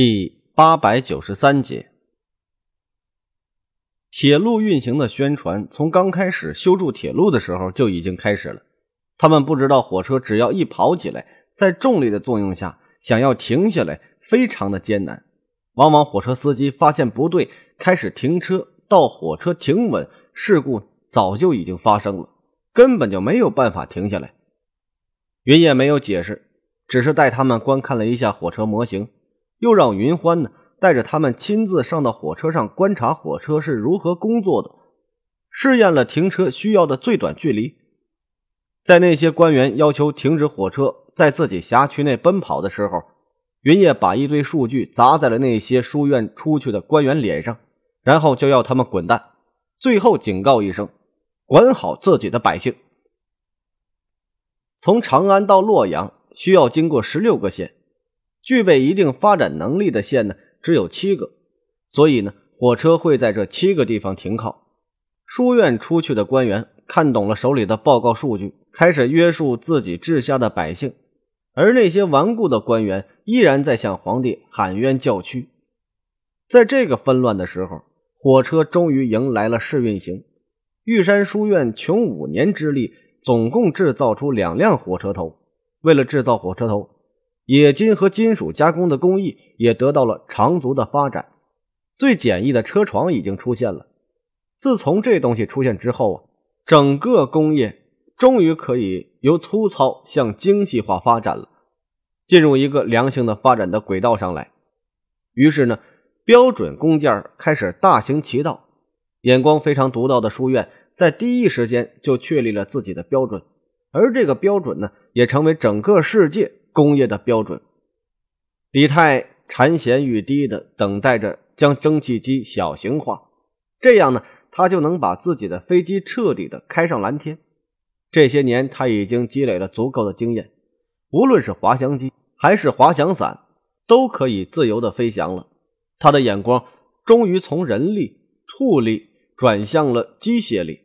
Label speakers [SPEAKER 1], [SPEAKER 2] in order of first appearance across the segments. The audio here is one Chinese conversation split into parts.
[SPEAKER 1] 第八百九十三节，铁路运行的宣传从刚开始修筑铁路的时候就已经开始了。他们不知道火车只要一跑起来，在重力的作用下，想要停下来非常的艰难。往往火车司机发现不对，开始停车，到火车停稳，事故早就已经发生了，根本就没有办法停下来。云烨没有解释，只是带他们观看了一下火车模型。又让云欢呢带着他们亲自上到火车上观察火车是如何工作的，试验了停车需要的最短距离。在那些官员要求停止火车在自己辖区内奔跑的时候，云烨把一堆数据砸在了那些书院出去的官员脸上，然后就要他们滚蛋。最后警告一声：管好自己的百姓。从长安到洛阳需要经过十六个县。具备一定发展能力的县呢，只有七个，所以呢，火车会在这七个地方停靠。书院出去的官员看懂了手里的报告数据，开始约束自己治下的百姓，而那些顽固的官员依然在向皇帝喊冤叫屈。在这个纷乱的时候，火车终于迎来了试运行。玉山书院穷五年之力，总共制造出两辆火车头。为了制造火车头。冶金和金属加工的工艺也得到了长足的发展，最简易的车床已经出现了。自从这东西出现之后啊，整个工业终于可以由粗糙向精细化发展了，进入一个良性的发展的轨道上来。于是呢，标准工件开始大行其道。眼光非常独到的书院，在第一时间就确立了自己的标准，而这个标准呢，也成为整个世界。工业的标准，李太馋涎欲滴的等待着将蒸汽机小型化，这样呢，他就能把自己的飞机彻底的开上蓝天。这些年，他已经积累了足够的经验，无论是滑翔机还是滑翔伞，都可以自由的飞翔了。他的眼光终于从人力、畜力转向了机械力。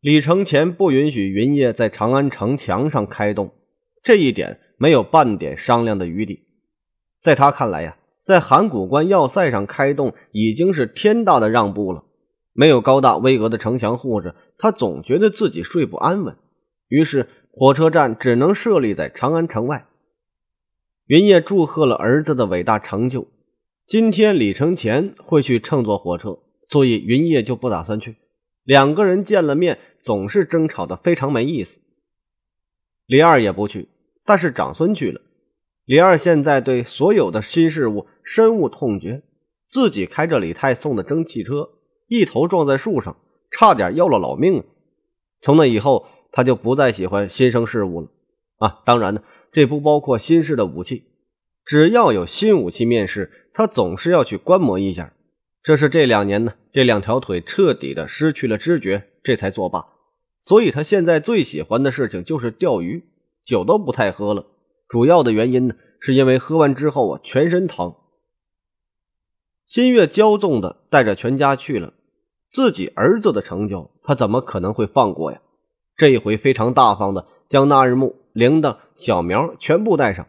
[SPEAKER 1] 李承前不允许云叶在长安城墙上开动。这一点没有半点商量的余地，在他看来呀，在函谷关要塞上开动已经是天大的让步了。没有高大巍峨的城墙护着，他总觉得自己睡不安稳。于是火车站只能设立在长安城外。云烨祝贺了儿子的伟大成就。今天李承前会去乘坐火车，所以云烨就不打算去。两个人见了面总是争吵的非常没意思。李二也不去。但是长孙去了，李二现在对所有的新事物深恶痛绝。自己开着李太送的蒸汽车，一头撞在树上，差点要了老命。从那以后，他就不再喜欢新生事物了。啊，当然呢，这不包括新式的武器。只要有新武器面世，他总是要去观摩一下。这是这两年呢，这两条腿彻底的失去了知觉，这才作罢。所以他现在最喜欢的事情就是钓鱼。酒都不太喝了，主要的原因呢，是因为喝完之后啊，全身疼。新月骄纵的带着全家去了，自己儿子的成就，他怎么可能会放过呀？这一回非常大方的将那日木、铃铛、小苗全部带上，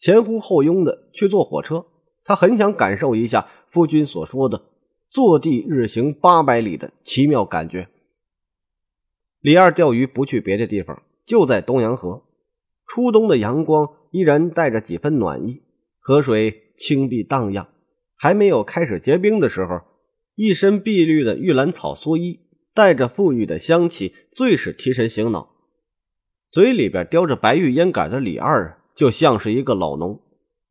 [SPEAKER 1] 前呼后拥的去坐火车，他很想感受一下夫君所说的“坐地日行八百里”的奇妙感觉。李二钓鱼不去别的地方，就在东阳河。初冬的阳光依然带着几分暖意，河水清碧荡漾，还没有开始结冰的时候。一身碧绿的玉兰草蓑衣，带着馥郁的香气，最是提神醒脑。嘴里边叼着白玉烟杆的李二，就像是一个老农。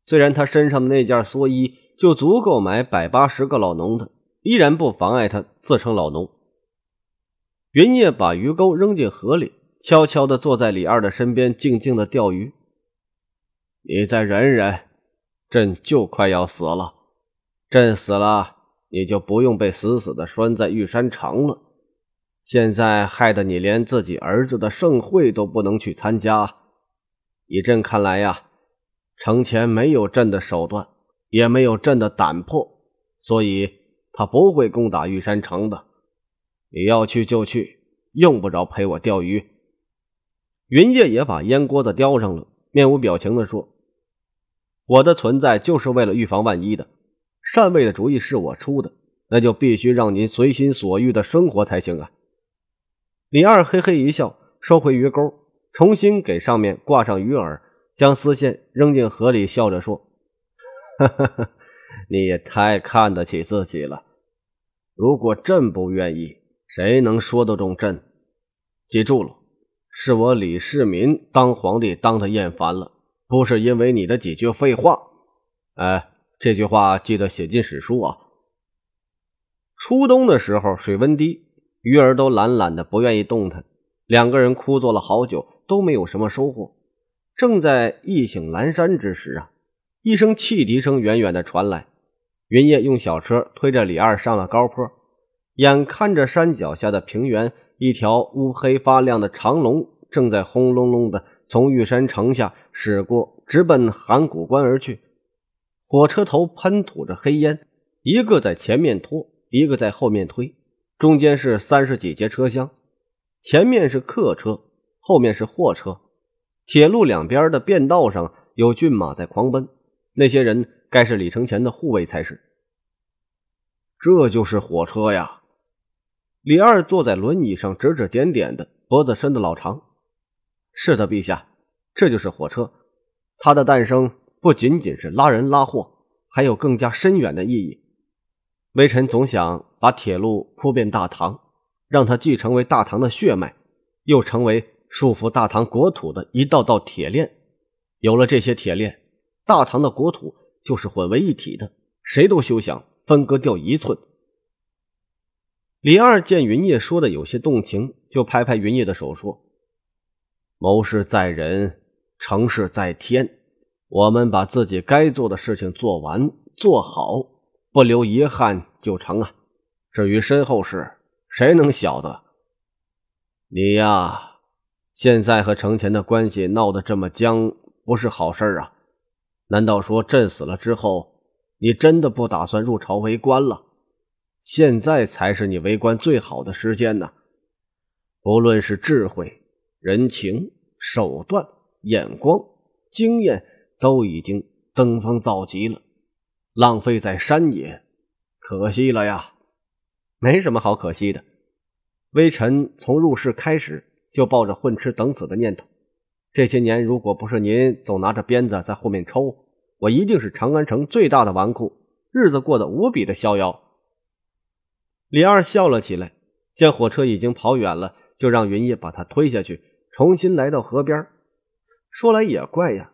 [SPEAKER 1] 虽然他身上的那件蓑衣就足够买百八十个老农的，依然不妨碍他自称老农。云烨把鱼钩扔进河里。悄悄地坐在李二的身边，静静地钓鱼。你再忍忍，朕就快要死了。朕死了，你就不用被死死地拴在玉山城了。现在害得你连自己儿子的盛会都不能去参加。以朕看来呀，程前没有朕的手段，也没有朕的胆魄，所以他不会攻打玉山城的。你要去就去，用不着陪我钓鱼。云烨也把烟锅子叼上了，面无表情的说：“我的存在就是为了预防万一的。禅位的主意是我出的，那就必须让您随心所欲的生活才行啊。”李二嘿嘿一笑，收回鱼钩，重新给上面挂上鱼饵，将丝线扔进河里，笑着说：“ 哈哈，你也太看得起自己了。如果朕不愿意，谁能说得动朕？记住了。”是我李世民当皇帝当的厌烦了，不是因为你的几句废话。哎，这句话记得写进史书啊。初冬的时候，水温低，鱼儿都懒懒的，不愿意动弹。两个人枯坐了好久，都没有什么收获。正在意兴阑珊之时啊，一声汽笛声远远的传来。云烨用小车推着李二上了高坡，眼看着山脚下的平原。一条乌黑发亮的长龙正在轰隆隆的从玉山城下驶过，直奔函谷关而去。火车头喷吐着黑烟，一个在前面拖，一个在后面推，中间是三十几节车厢，前面是客车，后面是货车。铁路两边的便道上有骏马在狂奔，那些人该是李承前的护卫才是。这就是火车呀。李二坐在轮椅上，指指点点的，脖子伸得老长。是的，陛下，这就是火车。它的诞生不仅仅是拉人拉货，还有更加深远的意义。微臣总想把铁路铺遍大唐，让它既成为大唐的血脉，又成为束缚大唐国土的一道道铁链。有了这些铁链，大唐的国土就是混为一体的，谁都休想分割掉一寸。李二见云烨说的有些动情，就拍拍云烨的手说：“谋事在人，成事在天。我们把自己该做的事情做完、做好，不留遗憾就成啊。至于身后事，谁能晓得？你呀，现在和程前的关系闹得这么僵，不是好事啊。难道说朕死了之后，你真的不打算入朝为官了？”现在才是你为官最好的时间呢。不论是智慧、人情、手段、眼光、经验，都已经登峰造极了。浪费在山野，可惜了呀。没什么好可惜的。微臣从入世开始就抱着混吃等死的念头，这些年如果不是您总拿着鞭子在后面抽，我一定是长安城最大的纨绔，日子过得无比的逍遥。李二笑了起来，见火车已经跑远了，就让云烨把他推下去，重新来到河边。说来也怪呀，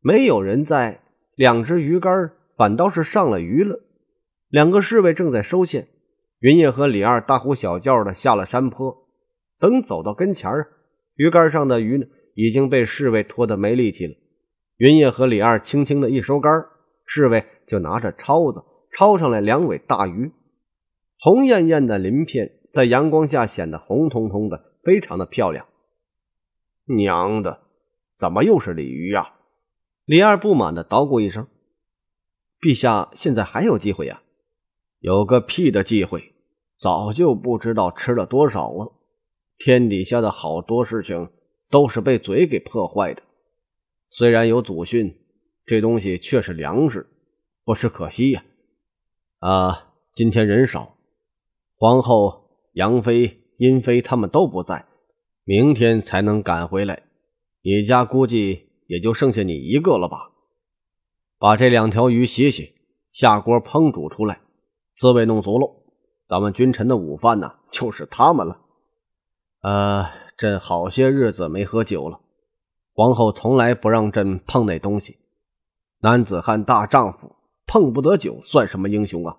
[SPEAKER 1] 没有人在，两只鱼竿反倒是上了鱼了。两个侍卫正在收线，云烨和李二大呼小叫的下了山坡。等走到跟前鱼竿上的鱼呢已经被侍卫拖得没力气了。云烨和李二轻轻的一收竿，侍卫就拿着抄子抄上来两尾大鱼。红艳艳的鳞片在阳光下显得红彤彤的，非常的漂亮。娘的，怎么又是鲤鱼呀？李二不满的捣鼓一声：“陛下，现在还有机会呀？有个屁的机会！早就不知道吃了多少了。天底下的好多事情都是被嘴给破坏的。虽然有祖训，这东西却是粮食，不是可惜呀？啊，今天人少。”皇后、杨妃、殷妃他们都不在，明天才能赶回来。你家估计也就剩下你一个了吧？把这两条鱼洗洗，下锅烹煮出来，滋味弄足了。咱们君臣的午饭呢，就是他们了。呃，朕好些日子没喝酒了。皇后从来不让朕碰那东西。男子汉大丈夫，碰不得酒，算什么英雄啊？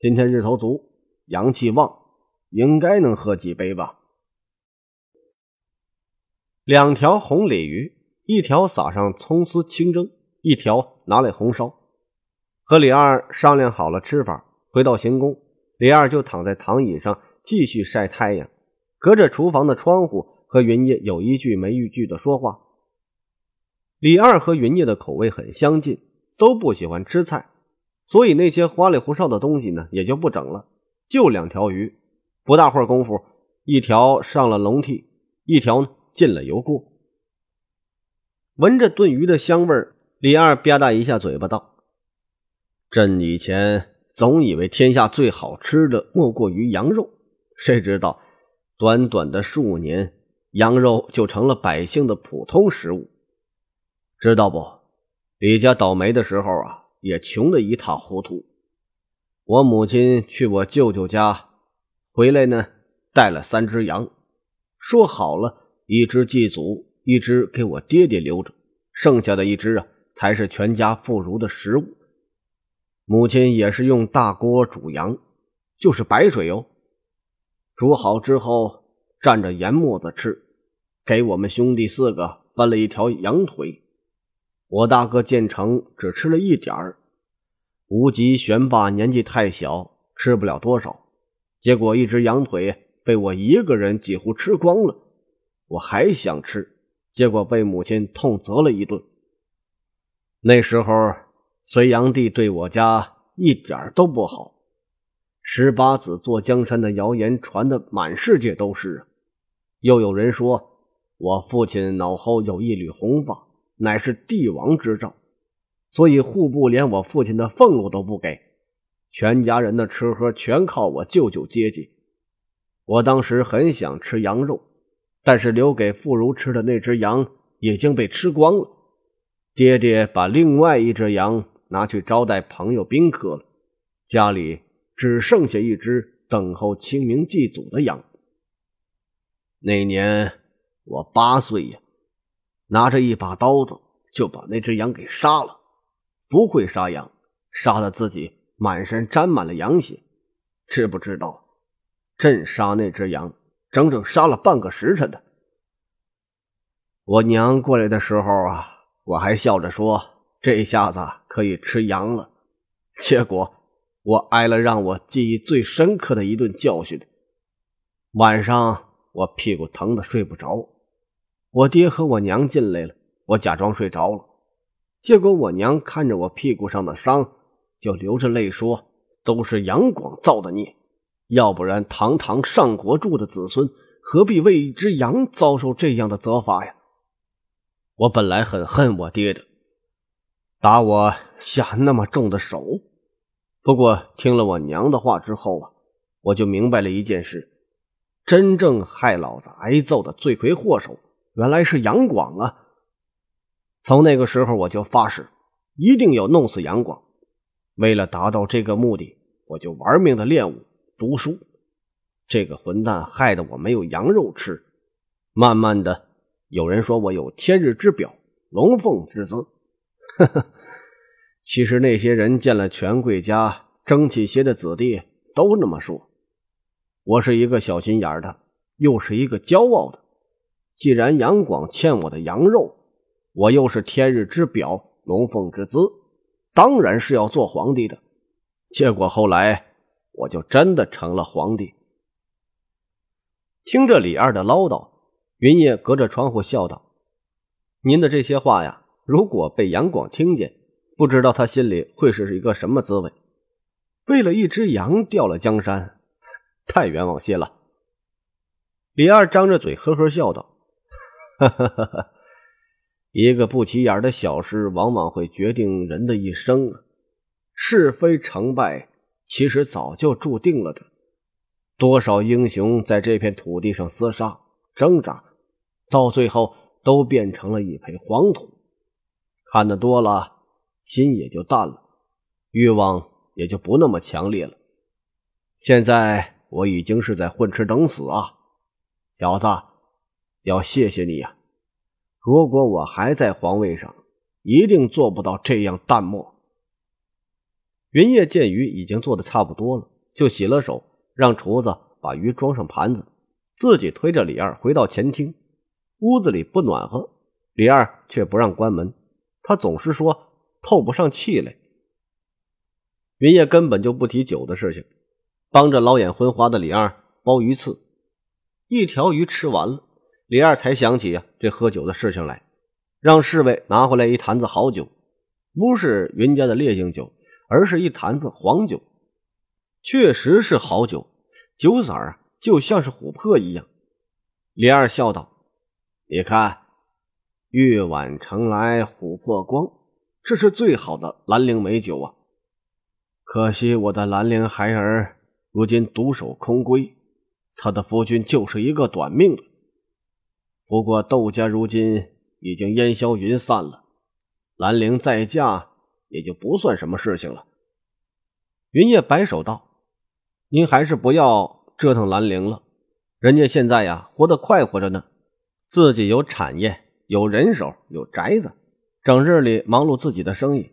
[SPEAKER 1] 今天日头足。阳气旺，应该能喝几杯吧。两条红鲤鱼，一条撒上葱丝清蒸，一条拿来红烧。和李二商量好了吃法，回到行宫，李二就躺在躺椅上继续晒太阳，隔着厨房的窗户和云烨有一句没一句的说话。李二和云烨的口味很相近，都不喜欢吃菜，所以那些花里胡哨的东西呢，也就不整了。就两条鱼，不大会儿功夫，一条上了笼屉，一条呢进了油锅。闻着炖鱼的香味儿，李二吧嗒一下嘴巴道：“朕以前总以为天下最好吃的莫过于羊肉，谁知道短短的数年，羊肉就成了百姓的普通食物。知道不？李家倒霉的时候啊，也穷得一塌糊涂。”我母亲去我舅舅家，回来呢，带了三只羊，说好了，一只祭祖，一只给我爹爹留着，剩下的一只啊，才是全家妇孺的食物。母亲也是用大锅煮羊，就是白水哦。煮好之后蘸着盐沫子吃，给我们兄弟四个分了一条羊腿。我大哥建成只吃了一点儿。无极玄霸年纪太小，吃不了多少。结果一只羊腿被我一个人几乎吃光了。我还想吃，结果被母亲痛责了一顿。那时候，隋炀帝对我家一点都不好。十八子坐江山的谣言传得满世界都是啊。又有人说，我父亲脑后有一缕红发，乃是帝王之兆。所以户部连我父亲的俸禄都不给，全家人的吃喝全靠我舅舅接济。我当时很想吃羊肉，但是留给妇孺吃的那只羊已经被吃光了，爹爹把另外一只羊拿去招待朋友宾客了，家里只剩下一只等候清明祭祖的羊。那年我八岁呀，拿着一把刀子就把那只羊给杀了。不会杀羊，杀的自己满身沾满了羊血，知不知道？朕杀那只羊，整整杀了半个时辰的。我娘过来的时候啊，我还笑着说：“这下子可以吃羊了。”结果我挨了让我记忆最深刻的一顿教训。晚上我屁股疼的睡不着，我爹和我娘进来了，我假装睡着了。结果我娘看着我屁股上的伤，就流着泪说：“都是杨广造的孽，要不然堂堂上国柱的子孙，何必为一只羊遭受这样的责罚呀？”我本来很恨我爹的，打我下那么重的手。不过听了我娘的话之后啊，我就明白了一件事：真正害老子挨揍的罪魁祸首，原来是杨广啊！从那个时候我就发誓，一定要弄死杨广。为了达到这个目的，我就玩命的练武、读书。这个混蛋害得我没有羊肉吃。慢慢的，有人说我有天日之表、龙凤之姿。呵呵，其实那些人见了权贵家争气些的子弟都那么说。我是一个小心眼的，又是一个骄傲的。既然杨广欠我的羊肉，我又是天日之表，龙凤之姿，当然是要做皇帝的。结果后来，我就真的成了皇帝。听着李二的唠叨，云烨隔着窗户笑道：“您的这些话呀，如果被杨广听见，不知道他心里会是一个什么滋味。为了一只羊掉了江山，太冤枉些了。”李二张着嘴呵呵笑道：“哈哈哈哈。”一个不起眼的小事，往往会决定人的一生。啊！是非成败，其实早就注定了的。多少英雄在这片土地上厮杀、挣扎，到最后都变成了一抔黄土。看得多了，心也就淡了，欲望也就不那么强烈了。现在我已经是在混吃等死啊！小子，要谢谢你呀。如果我还在皇位上，一定做不到这样淡漠。云叶见鱼已经做的差不多了，就洗了手，让厨子把鱼装上盘子，自己推着李二回到前厅。屋子里不暖和，李二却不让关门，他总是说透不上气来。云叶根本就不提酒的事情，帮着老眼昏花的李二剥鱼刺。一条鱼吃完了。李二才想起呀，这喝酒的事情来，让侍卫拿回来一坛子好酒，不是云家的烈性酒，而是一坛子黄酒，确实是好酒，酒色儿啊，就像是琥珀一样。李二笑道：“你看，玉碗盛来琥珀光，这是最好的兰陵美酒啊。可惜我的兰陵孩儿，如今独守空闺，他的夫君就是一个短命的。”不过，窦家如今已经烟消云散了，兰陵再嫁也就不算什么事情了。云烨摆手道：“您还是不要折腾兰陵了，人家现在呀活得快活着呢，自己有产业，有人手，有宅子，整日里忙碌自己的生意。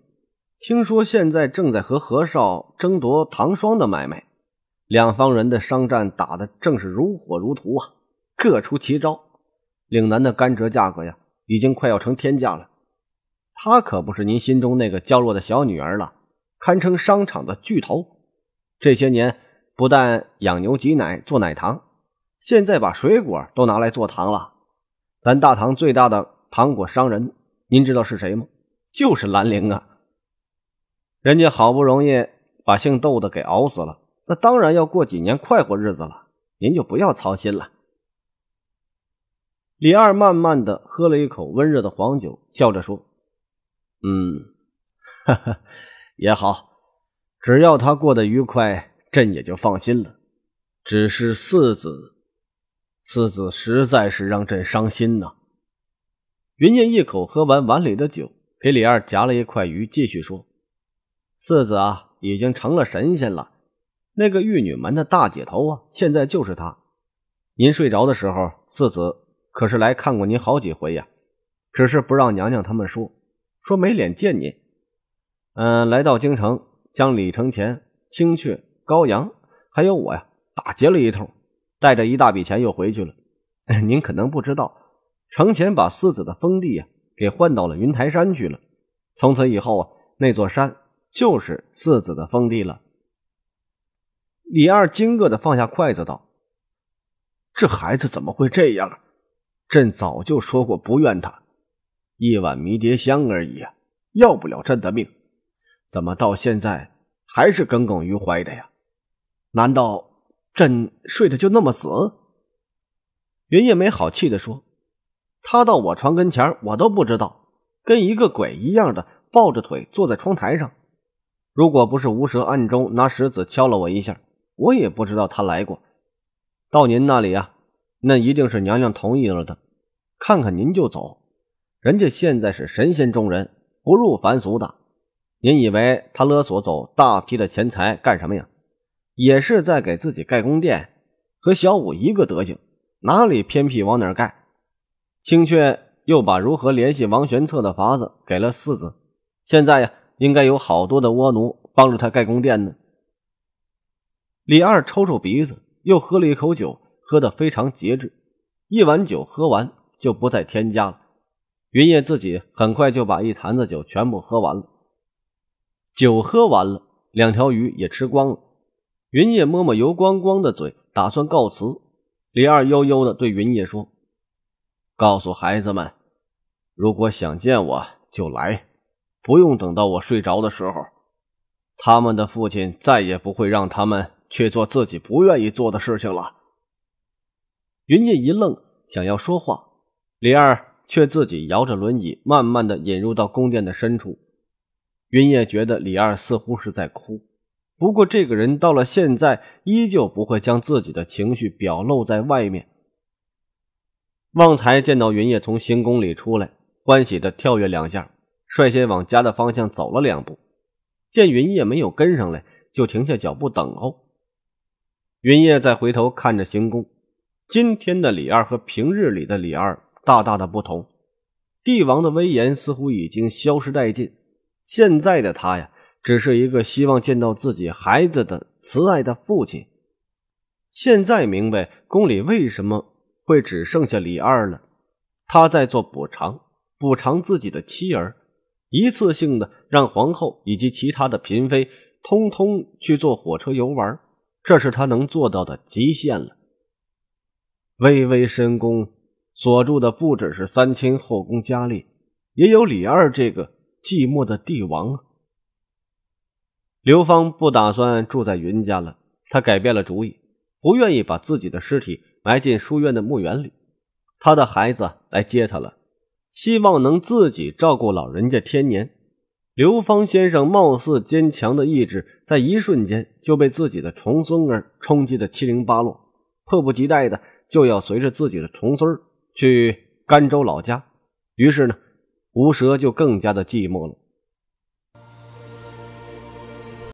[SPEAKER 1] 听说现在正在和何少争夺唐霜的买卖，两方人的商战打得正是如火如荼啊，各出奇招。”岭南的甘蔗价格呀，已经快要成天价了。她可不是您心中那个娇弱的小女儿了，堪称商场的巨头。这些年不但养牛挤奶做奶糖，现在把水果都拿来做糖了。咱大唐最大的糖果商人，您知道是谁吗？就是兰陵啊。人家好不容易把姓窦的给熬死了，那当然要过几年快活日子了。您就不要操心了。李二慢慢的喝了一口温热的黄酒，笑着说：“嗯，哈哈，也好，只要他过得愉快，朕也就放心了。只是四子，四子实在是让朕伤心呐。”云烨一口喝完碗里的酒，给李二夹了一块鱼，继续说：“四子啊，已经成了神仙了。那个玉女门的大姐头啊，现在就是他。您睡着的时候，四子。”可是来看过您好几回呀，只是不让娘娘他们说，说没脸见您。嗯，来到京城，将李承前、青雀、高阳还有我呀打劫了一通，带着一大笔钱又回去了。您可能不知道，承前把四子的封地呀给换到了云台山去了，从此以后啊，那座山就是四子的封地了。李二惊愕的放下筷子，道：“这孩子怎么会这样？”朕早就说过不怨他，一碗迷迭香而已，要不了朕的命。怎么到现在还是耿耿于怀的呀？难道朕睡得就那么死？云烨没好气的说：“他到我床跟前，我都不知道，跟一个鬼一样的，抱着腿坐在窗台上。如果不是无蛇暗中拿石子敲了我一下，我也不知道他来过。到您那里呀。”那一定是娘娘同意了的，看看您就走。人家现在是神仙中人，不入凡俗的。您以为他勒索走大批的钱财干什么呀？也是在给自己盖宫殿，和小五一个德行，哪里偏僻往哪盖。青雀又把如何联系王玄策的法子给了四子。现在呀，应该有好多的倭奴帮助他盖宫殿呢。李二抽抽鼻子，又喝了一口酒。喝得非常节制，一碗酒喝完就不再添加了。云烨自己很快就把一坛子酒全部喝完了，酒喝完了，两条鱼也吃光了。云烨摸摸油光光的嘴，打算告辞。李二悠悠的对云烨说：“告诉孩子们，如果想见我就来，不用等到我睡着的时候。他们的父亲再也不会让他们去做自己不愿意做的事情了。”云烨一愣，想要说话，李二却自己摇着轮椅，慢慢的引入到宫殿的深处。云烨觉得李二似乎是在哭，不过这个人到了现在依旧不会将自己的情绪表露在外面。旺财见到云烨从行宫里出来，欢喜的跳跃两下，率先往家的方向走了两步。见云烨没有跟上来，就停下脚步等候。云烨再回头看着行宫。今天的李二和平日里的李二大大的不同，帝王的威严似乎已经消失殆尽。现在的他呀，只是一个希望见到自己孩子的慈爱的父亲。现在明白宫里为什么会只剩下李二了，他在做补偿，补偿自己的妻儿，一次性的让皇后以及其他的嫔妃通通去坐火车游玩，这是他能做到的极限了。巍巍深宫，所住的不只是三千后宫佳丽，也有李二这个寂寞的帝王。刘芳不打算住在云家了，他改变了主意，不愿意把自己的尸体埋进书院的墓园里。他的孩子来接他了，希望能自己照顾老人家天年。刘芳先生貌似坚强的意志，在一瞬间就被自己的重孙儿冲击得七零八落，迫不及待的。就要随着自己的重孙儿去甘州老家，于是呢，吴蛇就更加的寂寞了。